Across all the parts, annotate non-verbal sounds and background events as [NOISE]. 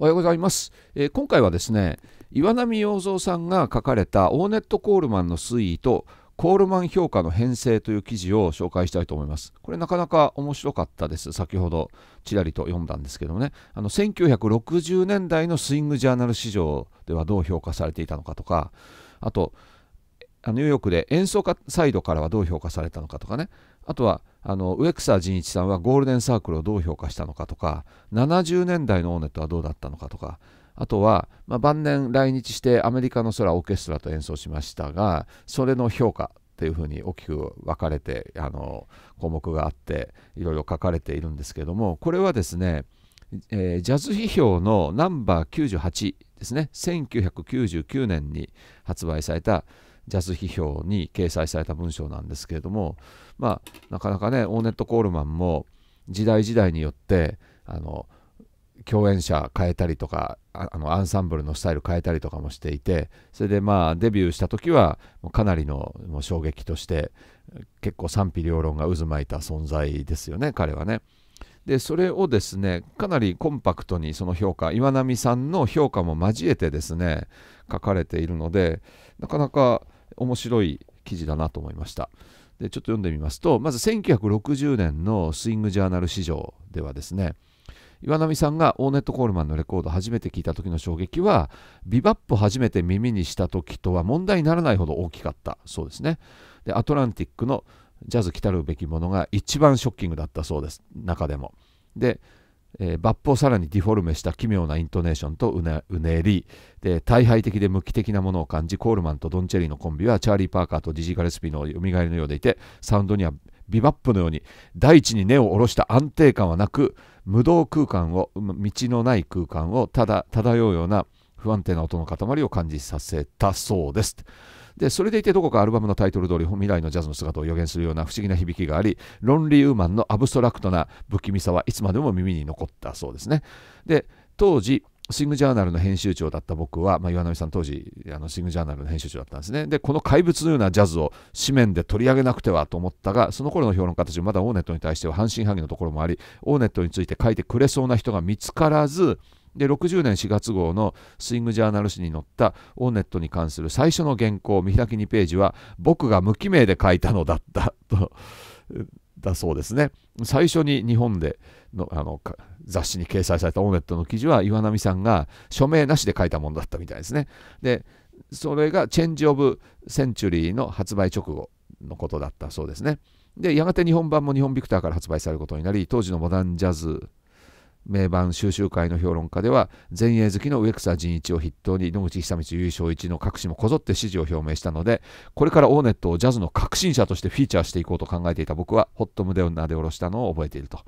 おはようございます、えー、今回はですね岩波洋三さんが書かれたオーネット・コールマンの推移とコールマン評価の編成という記事を紹介したいと思います。これなかなか面白かったです。先ほどちらりと読んだんですけどもね、あの1960年代のスイングジャーナル市場ではどう評価されていたのかとか、あと、あニューヨークで演奏家サイドからはどう評価されたのかとかね、あとはあの植草仁一さんはゴールデンサークルをどう評価したのかとか70年代のオーネットはどうだったのかとかあとは、まあ、晩年来日してアメリカの空オーケストラと演奏しましたがそれの評価っていうふうに大きく分かれてあの項目があっていろいろ書かれているんですけどもこれはですね、えー、ジャズ批評のナンバー98ですね1999年に発売された「ジャズ批評に掲載された文章なんですけれども、まあ、なかなかねオーネット・コールマンも時代時代によってあの共演者変えたりとかあのアンサンブルのスタイル変えたりとかもしていてそれでまあデビューした時はかなりの衝撃として結構賛否両論が渦巻いた存在ですよね彼はね。でそれをですねかなりコンパクトにその評価岩波さんの評価も交えてですね書かれているのでなかなか面白い記事だなと思いました。でちょっと読んでみますとまず1960年のスイングジャーナル史上ではですね岩波さんがオーネット・コールマンのレコード初めて聴いた時の衝撃はビバップ初めて耳にした時とは問題にならないほど大きかったそうですねでアトランティックのジャズ来たるべきものが一番ショッキングだったそうです中でもでえー、抜法をさらにディフォルメした奇妙なイントネーションとうねうねりで大敗的で無機的なものを感じコールマンとドン・チェリーのコンビはチャーリー・パーカーとジジー・ガレスピーの蘇りのようでいてサウンドにはビバップのように大地に根を下ろした安定感はなく無動空間を道のない空間をただ漂うような不安定な音の塊を感じさせたそうです。でそれでいてどこかアルバムのタイトル通り未来のジャズの姿を予言するような不思議な響きがありロンリーウーマンのアブストラクトな不気味さはいつまでも耳に残ったそうですねで当時シングジャーナルの編集長だった僕は、まあ、岩波さん当時あのシングジャーナルの編集長だったんですねでこの怪物のようなジャズを紙面で取り上げなくてはと思ったがその頃の評論家たちもまだオーネットに対しては半信半疑のところもありオーネットについて書いてくれそうな人が見つからずで60年4月号のスイングジャーナル誌に載ったオーネットに関する最初の原稿見開き2ページは僕が無記名で書いたのだったとだそうですね最初に日本でのあの雑誌に掲載されたオーネットの記事は岩波さんが署名なしで書いたものだったみたいですねでそれがチェンジ・オブ・センチュリーの発売直後のことだったそうですねでやがて日本版も日本ビクターから発売されることになり当時のモダンジャズ名盤収集会の評論家では前衛好きの植草仁一を筆頭に野口久光優勝一の各紙もこぞって支持を表明したのでこれからオーネットをジャズの革新者としてフィーチャーしていこうと考えていた僕はほっと胸をなで下ろしたのを覚えていると。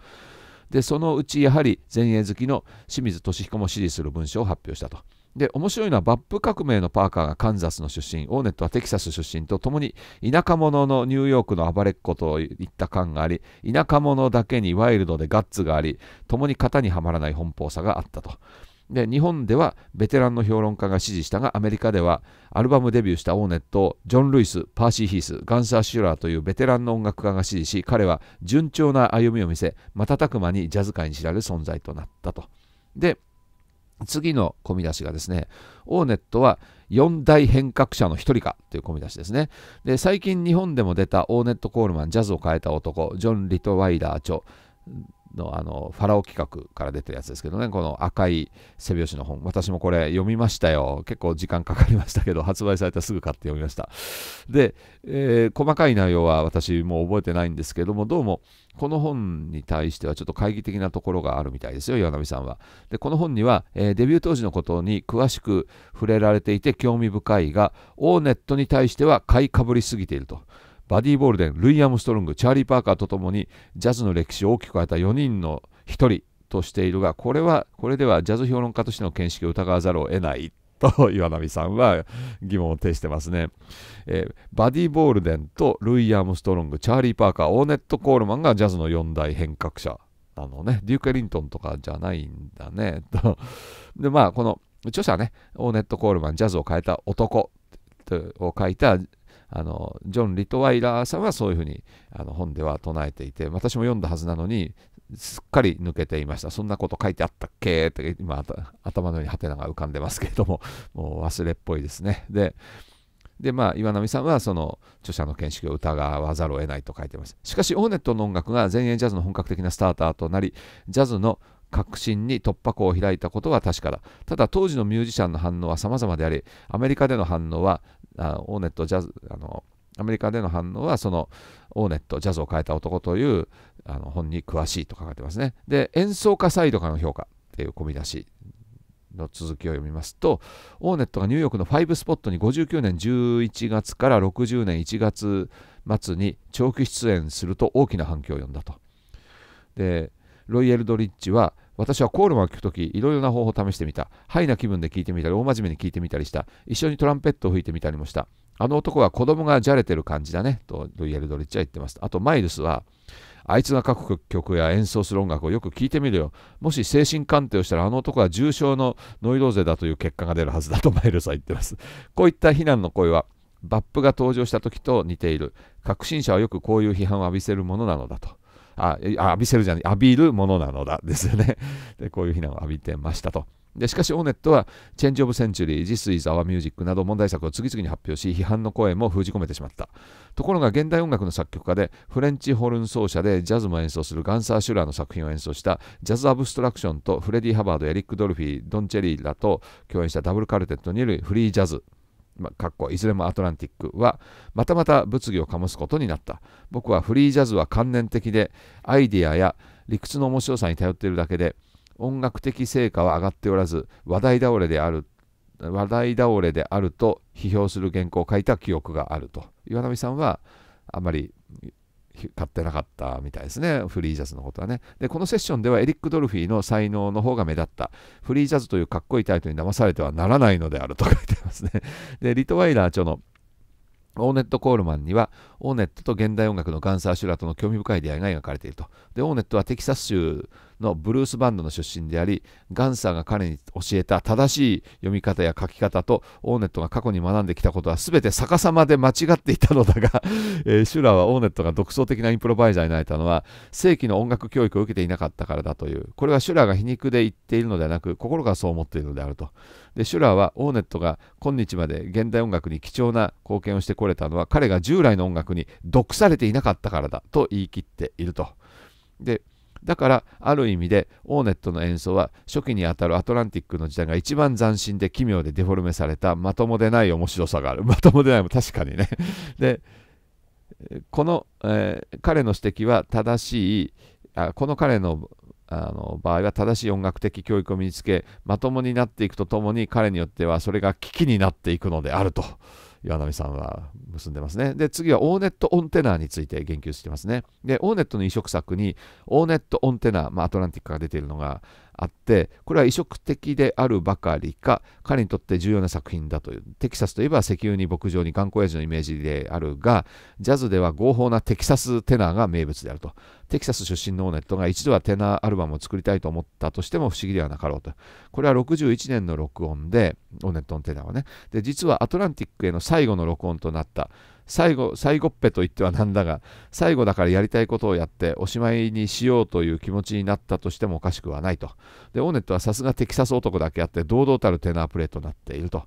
でそのうちやはり前衛好きの清水俊彦も支持する文章を発表したと。で面白いのはバップ革命のパーカーがカンザスの出身オーネットはテキサス出身とともに田舎者のニューヨークの暴れっ子といった感があり田舎者だけにワイルドでガッツがありともに型にはまらない奔放さがあったと。で日本ではベテランの評論家が支持したがアメリカではアルバムデビューしたオーネットをジョン・ルイスパーシー・ヒースガンサー・シュラーというベテランの音楽家が支持し彼は順調な歩みを見せ瞬く間にジャズ界に知られる存在となったと。で次の込み出しがですね、オーネットは4大変革者の1人かという込み出しですね。で、最近日本でも出たオーネット・コールマン、ジャズを変えた男、ジョン・リトワイダー著のあのファラオ企画から出てるやつですけどね、この赤い背表紙の本、私もこれ読みましたよ。結構時間かかりましたけど、発売されたすぐ買って読みました。で、えー、細かい内容は私もう覚えてないんですけども、どうもこの本に対してはちょっと懐疑的なところがあるみたいですよ、岩波さんは。で、この本には、えー、デビュー当時のことに詳しく触れられていて興味深いが、オーネットに対しては買いかぶりすぎていると。バディ・ボールデン、ルイ・アームストロング、チャーリー・パーカーとともにジャズの歴史を大きく変えた4人の1人としているが、これは、これではジャズ評論家としての見識を疑わざるを得ないと岩波さんは疑問を呈してますね、えー、バディ・ボールデンとルイ・アームストロングチャーリー・パーカーオーネット・コールマンがジャズの4大変革者なのねデューク・リントンとかじゃないんだね [LAUGHS] とでまあこの著者ねオーネット・コールマンジャズを変えた男を書いたあのジョン・リトワイラーさんはそういうふうにあの本では唱えていて私も読んだはずなのにすっかり抜けていましたそんなこと書いてあったっけって今頭のようにハテナが浮かんでますけれども [LAUGHS] もう忘れっぽいですねででまあ岩波さんはその著者の見識を疑わざるを得ないと書いてますしかしオーネットの音楽が前衛ジャズの本格的なスターターとなりジャズの革新に突破口を開いたことは確かだ。ただ当時のミュージシャンの反応は様々であり、アメリカでの反応はあオーネットジャズあのアメリカでの反応はそのオーネットジャズを変えた男というあの本に詳しいと書かれてますねで演奏家サイドからの評価っていう込み出しの続きを読みますとオーネットがニューヨークの5スポットに59年11月から60年1月末に長期出演すると大きな反響を呼んだとでロイ・ヤルドリッチは私はコールマンを聴くとき、いろいろな方法を試してみた。ハイな気分で聴いてみたり、大真面目に聴いてみたりした。一緒にトランペットを吹いてみたりもした。あの男は子供がじゃれてる感じだね、とロイヤル・ドリッチは言ってました。あと、マイルスは、あいつが書く曲や演奏する音楽をよく聴いてみるよ。もし精神鑑定をしたら、あの男は重症のノイローゼだという結果が出るはずだと [LAUGHS] マイルスは言ってます。こういった非難の声は、バップが登場した時と似ている。革新者はよくこういう批判を浴びせるものなのだと。あ浴びせるじゃない、浴びるものなのだですよね。[LAUGHS] でこういう非難を浴びてましたと。でしかし、オーネットは、チェンジ・オブ・センチュリー、ジス・イザワ・ミュージックなど問題作を次々に発表し、批判の声も封じ込めてしまった。ところが、現代音楽の作曲家で、フレンチ・ホルン奏者でジャズも演奏するガンサー・シュラーの作品を演奏した、ジャズ・アブストラクションとフレディ・ハバード、エリック・ドルフィー、ドン・チェリーらと共演したダブルカルテットによるフリージャズまあ、かっこいずれもアトランティックはまたまた物議を醸すことになった僕はフリージャズは観念的でアイディアや理屈の面白さに頼っているだけで音楽的成果は上がっておらず話題倒れである話題倒れであると批評する原稿を書いた記憶があると岩波さんはあまり買ってなかったみたいですね。フリージャズのことはね。で、このセッションではエリック・ドルフィーの才能の方が目立った。フリージャズというかっこいいタイトルに騙されてはならないのであると書いてますね。で、リトワイラー長のオーネット・コールマンには、オーネットと現代音楽のガンサー・シュラとの興味深い出会いが描かれていると。で、オーネットはテキサス州のブルースバンドの出身であり、ガンサーが彼に教えた正しい読み方や書き方と、オーネットが過去に学んできたことは全て逆さまで間違っていたのだが [LAUGHS] えー、シュラーはオーネットが独創的なインプロバイザーになれたのは、正規の音楽教育を受けていなかったからだという。これはシュラーが皮肉で言っているのではなく、心がそう思っているのであると。で、シュラーはオーネットが今日まで現代音楽に貴重な貢献をしてこれたのは、彼が従来の音楽に毒されていなかったからだと言い切っていると。で、だからある意味でオーネットの演奏は初期にあたるアトランティックの時代が一番斬新で奇妙でデフォルメされたまともでない面白さがある [LAUGHS] まともでないも確かにね [LAUGHS] でこの、えー、彼の指摘は正しいあこの彼のあの場合は正しい音楽的教育を身につけまともになっていくとともに彼によってはそれが危機になっていくのであると。岩波さんは結んでますね。で、次はオーネットオンテナーについて言及してますね。で、オーネットの移植策に、オーネットオンテナー、まあ、アトランティックから出ているのが、あってこれは移植的であるばかりか彼にとって重要な作品だというテキサスといえば石油に牧場に頑固親父のイメージであるがジャズでは合法なテキサステナーが名物であるとテキサス出身のオーネットが一度はテナーアルバムを作りたいと思ったとしても不思議ではなかろうとこれは61年の録音でオーネットのテナーはねで実はアトランティックへの最後の録音となった最後、最後っぺと言ってはなんだが、最後だからやりたいことをやっておしまいにしようという気持ちになったとしてもおかしくはないと。で、オーネットはさすがテキサス男だけあって、堂々たるテナープレーとなっていると。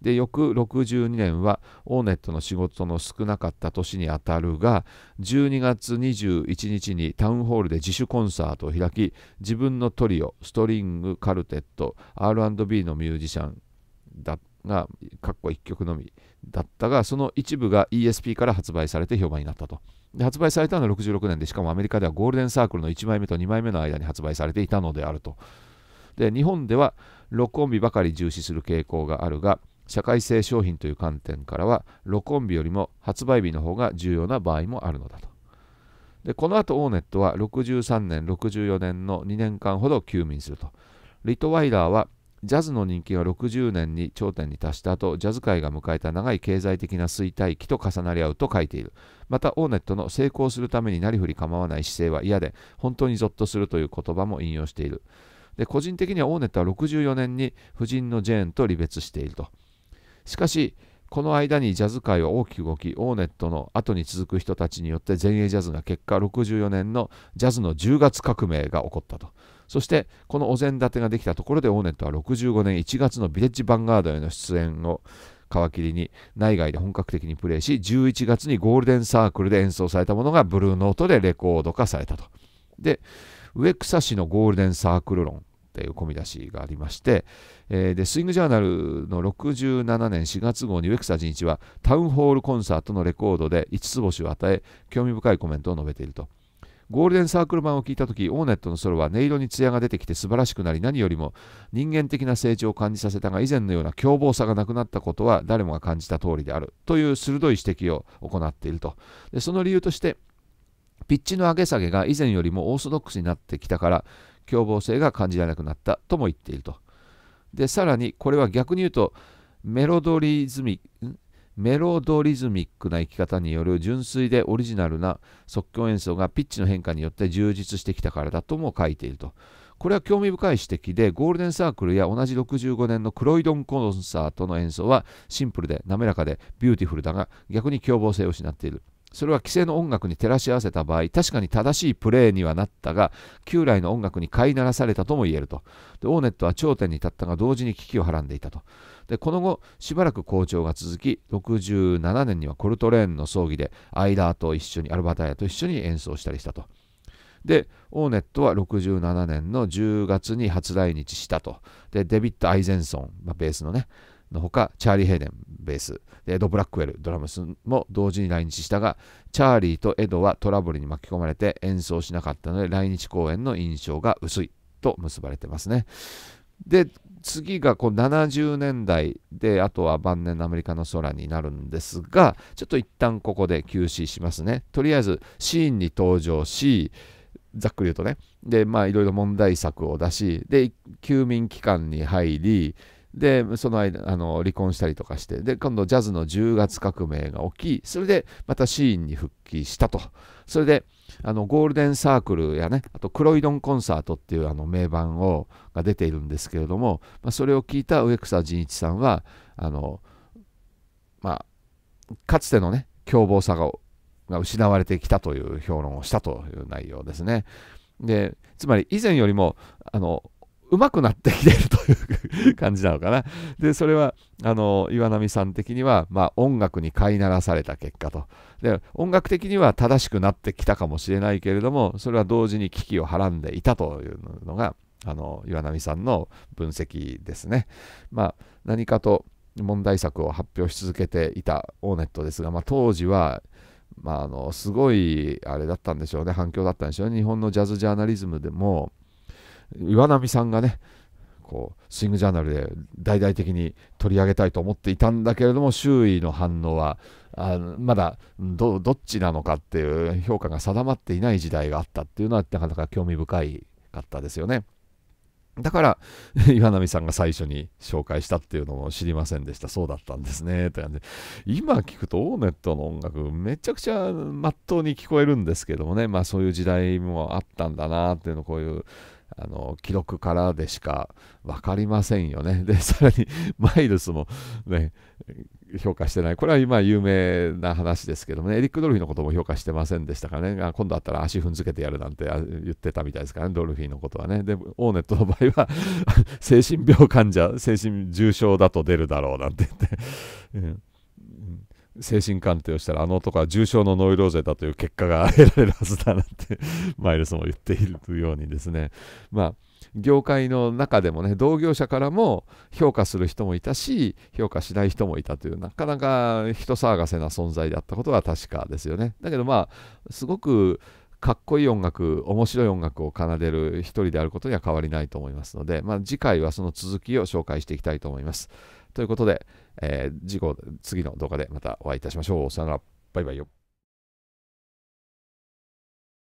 で、翌62年は、オーネットの仕事の少なかった年にあたるが、12月21日にタウンホールで自主コンサートを開き、自分のトリオ、ストリング、カルテット、R&B のミュージシャンだった。が、括弧1曲のみだったが、その一部が ESP から発売されて評判になったと。で発売されたのは66年で、しかもアメリカではゴールデンサークルの1枚目と2枚目の間に発売されていたのであると。で、日本では録音日ばかり重視する傾向があるが、社会性商品という観点からは、録音日よりも発売日の方が重要な場合もあるのだと。で、この後オーネットは63年、64年の2年間ほど休眠すると。リトワイラーはジャズの人気は60年に頂点に達した後、ジャズ界が迎えた長い経済的な衰退期と重なり合うと書いている。また、オーネットの成功するためになりふり構わない姿勢は嫌で、本当にゾッとするという言葉も引用している。で、個人的にはオーネットは64年に夫人のジェーンと離別していると。しかし、この間にジャズ界は大きく動き、オーネットの後に続く人たちによって前衛ジャズが結果64年のジャズの10月革命が起こったと。そしてこのお膳立てができたところでオーネットは65年1月のヴィレッジヴァンガードへの出演を皮切りに内外で本格的にプレーし11月にゴールデンサークルで演奏されたものがブルーノートでレコード化されたと。で植草市のゴールデンサークル論っていう込み出しがありまして、えー、でスイングジャーナルの67年4月号に植草仁一はタウンホールコンサートのレコードで5つ星を与え興味深いコメントを述べていると。ゴールデンサークル版を聞いた時オーネットのソロは音色に艶が出てきて素晴らしくなり何よりも人間的な成長を感じさせたが以前のような凶暴さがなくなったことは誰もが感じた通りであるという鋭い指摘を行っているとでその理由としてピッチの上げ下げが以前よりもオーソドックスになってきたから凶暴性が感じられなくなったとも言っているとでさらにこれは逆に言うとメロドリズミメロドリズミックな生き方による純粋でオリジナルな即興演奏がピッチの変化によって充実してきたからだとも書いていると。これは興味深い指摘でゴールデンサークルや同じ65年のクロイドンコンサートの演奏はシンプルで滑らかでビューティフルだが逆に凶暴性を失っている。それは規制の音楽に照らし合わせた場合、確かに正しいプレーにはなったが、旧来の音楽に飼いならされたとも言えると。で、オーネットは頂点に立ったが、同時に危機をはらんでいたと。で、この後、しばらく好調が続き、67年にはコルトレーンの葬儀で、アイダーと一緒に、アルバタイアと一緒に演奏したりしたと。で、オーネットは67年の10月に初来日したと。で、デビッド・アイゼンソン、まあ、ベースのね、のほか、チャーリー・ヘイデン、ベース、エド・ブラックウェル、ドラムスも同時に来日したが、チャーリーとエドはトラブルに巻き込まれて演奏しなかったので、来日公演の印象が薄いと結ばれてますね。で、次がこう70年代で、あとは晩年のアメリカの空になるんですが、ちょっと一旦ここで休止しますね。とりあえず、シーンに登場し、ざっくり言うとね、で、まあ、いろいろ問題作を出し、で、休眠期間に入り、でその間あの離婚したりとかしてで今度ジャズの10月革命が起きそれでまたシーンに復帰したとそれであのゴールデンサークルやねあとクロイドンコンサートっていうあの名盤をが出ているんですけれども、まあ、それを聞いた植草仁一さんはあのまあかつてのね凶暴さがが失われてきたという評論をしたという内容ですね。でつまり以前よりもあの上手くなってきてるという感じなのかな。で、それは、あの、岩波さん的には、まあ、音楽に飼いならされた結果と。で、音楽的には正しくなってきたかもしれないけれども、それは同時に危機をはらんでいたというのが、あの、岩波さんの分析ですね。まあ、何かと問題作を発表し続けていたオーネットですが、まあ、当時は、まあ、あのすごいあれだったんでしょうね反響だったんでしょうね日本のジャズジャーナリズムでも岩波さんがねこうスイングジャーナルで大々的に取り上げたいと思っていたんだけれども周囲の反応はあまだどっちなのかっていう評価が定まっていない時代があったっていうのはなかなか興味深いかったですよね。だから [LAUGHS] 岩波さんが最初に紹介したっていうのも知りませんでしたそうだったんですねとで今聞くとオーネットの音楽めちゃくちゃまっとうに聞こえるんですけどもねまあそういう時代もあったんだなっていうのこういうあの記録からでしか分かりませんよね。[LAUGHS] で、さらに [LAUGHS] マイルスも、ね、評価してない。これは今有名な話ですけどもね、エリック・ドルフィンのことも評価してませんでしたからね、今度あったら足踏んづけてやるなんて言ってたみたいですからね、ドルフィンのことはね。で、オーネットの場合は [LAUGHS] 精神病患者、精神重症だと出るだろうなんて言って精神鑑定をしたらあの男は重症のノイローゼだという結果が得られるはずだなんて [LAUGHS] マイルスも言っているようにですねまあ業界の中でもね同業者からも評価する人もいたし評価しない人もいたというなかなか人騒がせな存在だったことは確かですよねだけどまあすごくかっこいい音楽面白い音楽を奏でる一人であることには変わりないと思いますので、まあ、次回はその続きを紹介していきたいと思います。ということで、えー、次次の動画でまたお会いいたしましょう。さよなら。バイバイよ。